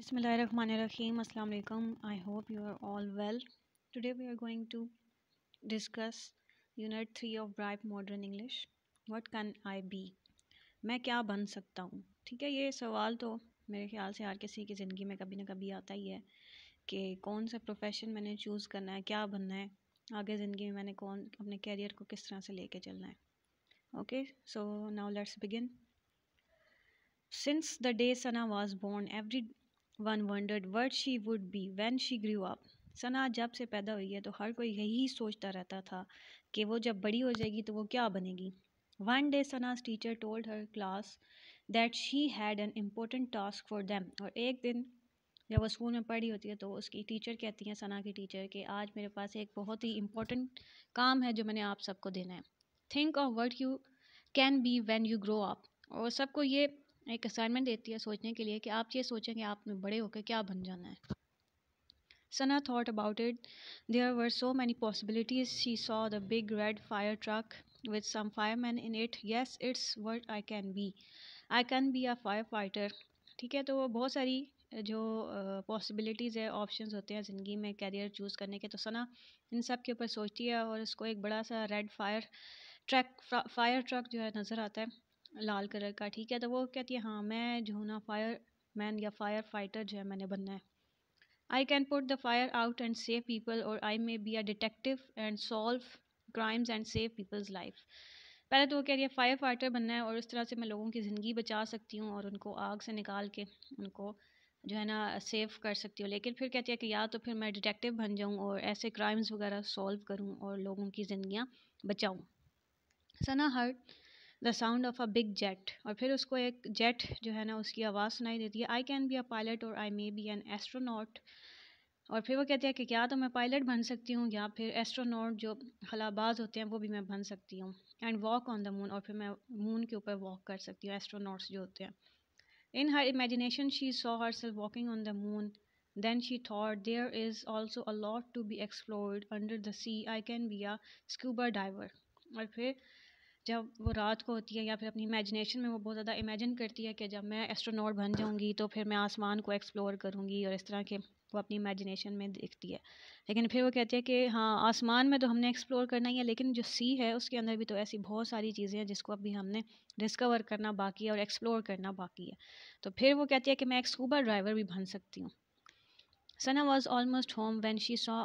Bismillahirrahmanirrahim. Assalamu alaikum. I hope you are all well. Today we are going to discuss Unit 3 of Bribe Modern English. What can I मैं क्या बन सकता हूँ ठीक है ये सवाल तो मेरे ख्याल से हर किसी की ज़िंदगी में कभी ना कभी आता ही है कि कौन सा प्रोफेशन मैंने चूज़ करना है क्या बनना है आगे ज़िंदगी में मैंने कौन अपने कैरियर को किस तरह से ले चलना है okay so now let's begin since the day Sana was born, everyone wondered what she would be when she grew up Sana जब से पैदा हुई है तो हर कोई यही सोचता रहता था कि वो जब बड़ी हो जाएगी तो वो क्या बनेगी one day Sana's teacher told her class that she had an important task for them और एक दिन जब वो स्कूल में पढ़ी होती है तो उसकी टीचर कहती हैं सना की टीचर कि आज मेरे पास एक बहुत ही इम्पोर्टेंट काम है जो मैंने आप सबको देना है think of what you can be when you grow up और सबको ये एक असाइनमेंट देती है सोचने के लिए कि आप ये सोचें कि आपने बड़े होकर क्या बन जाना है Sana thought about it about were so many possibilities she saw the big red fire truck with some fireman in it yes it's what I can be I can be a firefighter ठीक है तो बहुत सारी जो possibilities है option होते हैं ज़िंदगी में कैरियर चूज़ करने के तो सना इन सब के ऊपर सोचती है और उसको एक बड़ा सा red fire track fire truck जो है नज़र आता है लाल कलर का ठीक है तो वो कहती है हाँ मैं जो ना फायर मैन या फायर फाइटर जो है मैंने बनना है I can put the fire out and save people और I may be a detective and solve crimes and save people's life पहले तो वो कह रही है फायर फाइटर बनना है और उस तरह से मैं लोगों की ज़िंदगी बचा सकती हूँ और उनको आग से निकाल के उनको जो है ना सेव कर सकती हूँ लेकिन फिर कहती है कि या तो फिर मैं डिटेक्टिव बन जाऊँ और ऐसे क्राइम्स वगैरह सॉल्व करूँ और लोगों की ज़िंदियाँ बचाऊँ Sana heard the sound of a big jet और फिर उसको एक जेट जो है ना उसकी आवाज़ सुनाई देती है I can be a pilot और I may be an astronaut और फिर वो कहते हैं कि क्या तो मैं पायलट बन सकती हूँ या फिर एस्ट्रोनॉट जो हलाबाज होते हैं वो भी मैं बन सकती हूँ and walk on the moon और फिर मैं मून के ऊपर वॉक कर सकती हूँ एस्ट्रोनॉट्स जो होते हैं in her imagination she saw herself walking on the moon then she thought there is also a lot to be explored under under the sea. I can be a scuba और फिर जब वो रात को होती है या फिर अपनी इमेजिनेशन में वो बहुत ज़्यादा इमेजिन करती है कि जब मैं एस्ट्रोनॉट बन जाऊँगी तो फिर मैं आसमान को एक्सप्लोर करूँगी और इस तरह के वो अपनी इमेजिनेशन में देखती है लेकिन फिर वो कहती है कि हाँ आसमान में तो हमने एक्सप्लोर करना ही है लेकिन जो सी है उसके अंदर भी तो ऐसी बहुत सारी चीज़ें हैं जिसको अभी हमने डिस्कवर करना बाकी है और एक्सप्लोर करना बाकी है तो फिर वो कहती है कि मैं एक स्कूबा ड्राइवर भी बन सकती हूँ Sana was almost home when she saw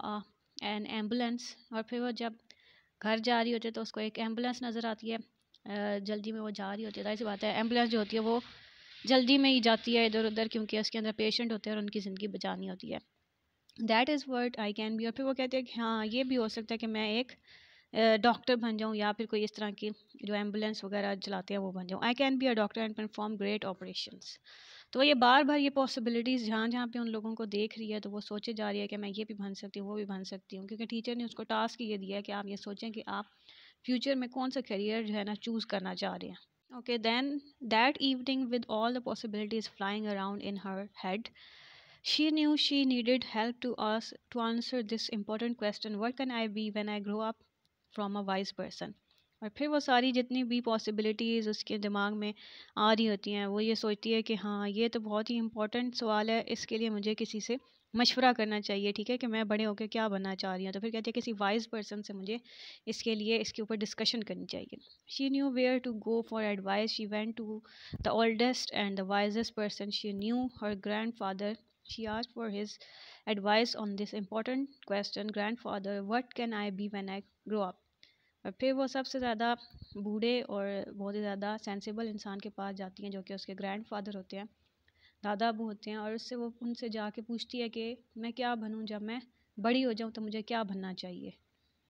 an ambulance और फिर वो जब घर जा रही होती है तो उसको एक एम्बुलेंस नज़र आती है जल्दी में वो जा रही होती है ऐसी बात है एम्बुलेंस जो होती है वो जल्दी में ही जाती है इधर उधर क्योंकि उसके अंदर पेशेंट होते हैं और उनकी ज़िंदगी बचानी होती है that is what I can be और फिर वो कहते हैं कि हाँ ये भी हो सकता है कि मैं एक डॉक्टर बन जाऊँ या फिर कोई इस तरह की जो एम्बुलेंस वगैरह चलाते हैं वो बन जाऊँ I can be a doctor and perform great operations तो ये बार बार ये पॉसिबिलिटीज़ जहाँ जहाँ पे उन लोगों को देख रही है तो वो सोचे जा रही है कि मैं ये भी बन सकती हूँ वो भी बन सकती हूँ क्योंकि टीचर ने उसको टास्क ये दिया है कि आप ये सोचें कि आप फ्यूचर में कौन सा करियर जो है ना चूज़ करना चाह रहे हैं okay then that evening with all the possibilities flying around in her head she knew she needed help to us to answer this important question what can i be when i grow up from a wise person और फिर वो सारी जितनी भी possibilities उसके दिमाग में आ रही होती हैं वो ये सोचती है कि हाँ ये तो बहुत ही इम्पोर्टेंट सवाल है इसके लिए मुझे किसी से मशवरा करना चाहिए ठीक है कि मैं बड़े होकर क्या बनना चाह रही हूँ तो फिर कहती है किसी वाइज पर्सन से मुझे इसके लिए इसके ऊपर डिस्कशन करनी चाहिए she knew where to go for advice she went to the oldest and the wisest person she knew her grandfather she आज for his advice on this important question grandfather what can I be when I grow up फिर वो सबसे ज़्यादा बूढ़े और बहुत ही ज़्यादा sensible इंसान के पास जाती हैं जो कि उसके ग्रैंडफादर होते हैं दादा अबू होते हैं और उससे वो उनसे जाके पूछती है कि मैं क्या बनूँ जब मैं बड़ी हो जाऊँ तो मुझे क्या बनना चाहिए